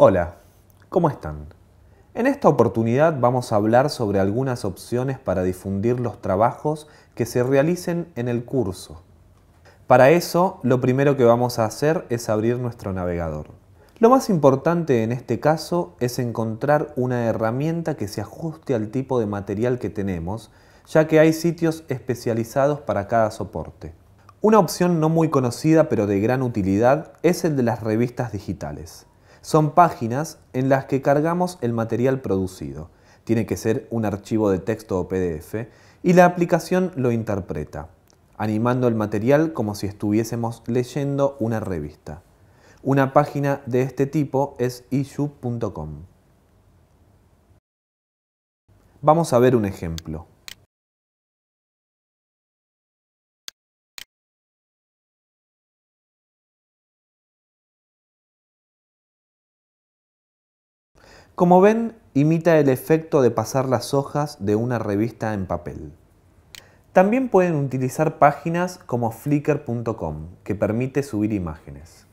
Hola, ¿cómo están? En esta oportunidad vamos a hablar sobre algunas opciones para difundir los trabajos que se realicen en el curso. Para eso, lo primero que vamos a hacer es abrir nuestro navegador. Lo más importante en este caso es encontrar una herramienta que se ajuste al tipo de material que tenemos, ya que hay sitios especializados para cada soporte. Una opción no muy conocida pero de gran utilidad es el de las revistas digitales. Son páginas en las que cargamos el material producido. Tiene que ser un archivo de texto o PDF y la aplicación lo interpreta, animando el material como si estuviésemos leyendo una revista. Una página de este tipo es issue.com. Vamos a ver un ejemplo. Como ven, imita el efecto de pasar las hojas de una revista en papel. También pueden utilizar páginas como flickr.com, que permite subir imágenes.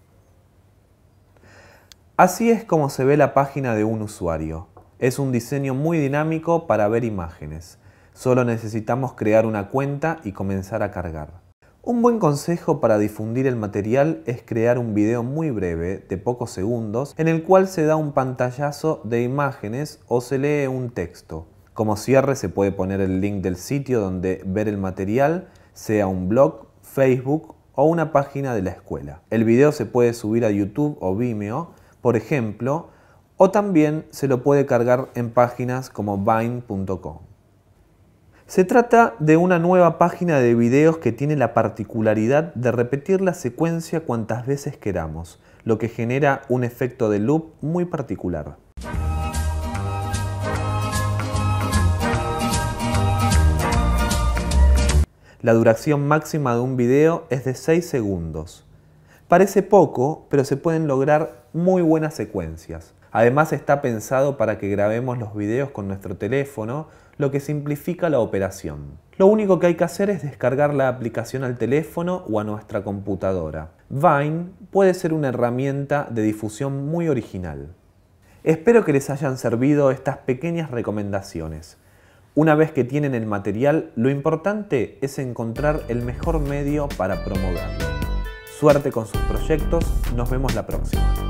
Así es como se ve la página de un usuario. Es un diseño muy dinámico para ver imágenes. Solo necesitamos crear una cuenta y comenzar a cargar. Un buen consejo para difundir el material es crear un video muy breve, de pocos segundos, en el cual se da un pantallazo de imágenes o se lee un texto. Como cierre se puede poner el link del sitio donde ver el material, sea un blog, Facebook o una página de la escuela. El video se puede subir a YouTube o Vimeo, por ejemplo, o también se lo puede cargar en páginas como vine.com. Se trata de una nueva página de videos que tiene la particularidad de repetir la secuencia cuantas veces queramos, lo que genera un efecto de loop muy particular. La duración máxima de un video es de 6 segundos. Parece poco, pero se pueden lograr muy buenas secuencias. Además está pensado para que grabemos los videos con nuestro teléfono, lo que simplifica la operación. Lo único que hay que hacer es descargar la aplicación al teléfono o a nuestra computadora. Vine puede ser una herramienta de difusión muy original. Espero que les hayan servido estas pequeñas recomendaciones. Una vez que tienen el material, lo importante es encontrar el mejor medio para promoverlo. Suerte con sus proyectos, nos vemos la próxima.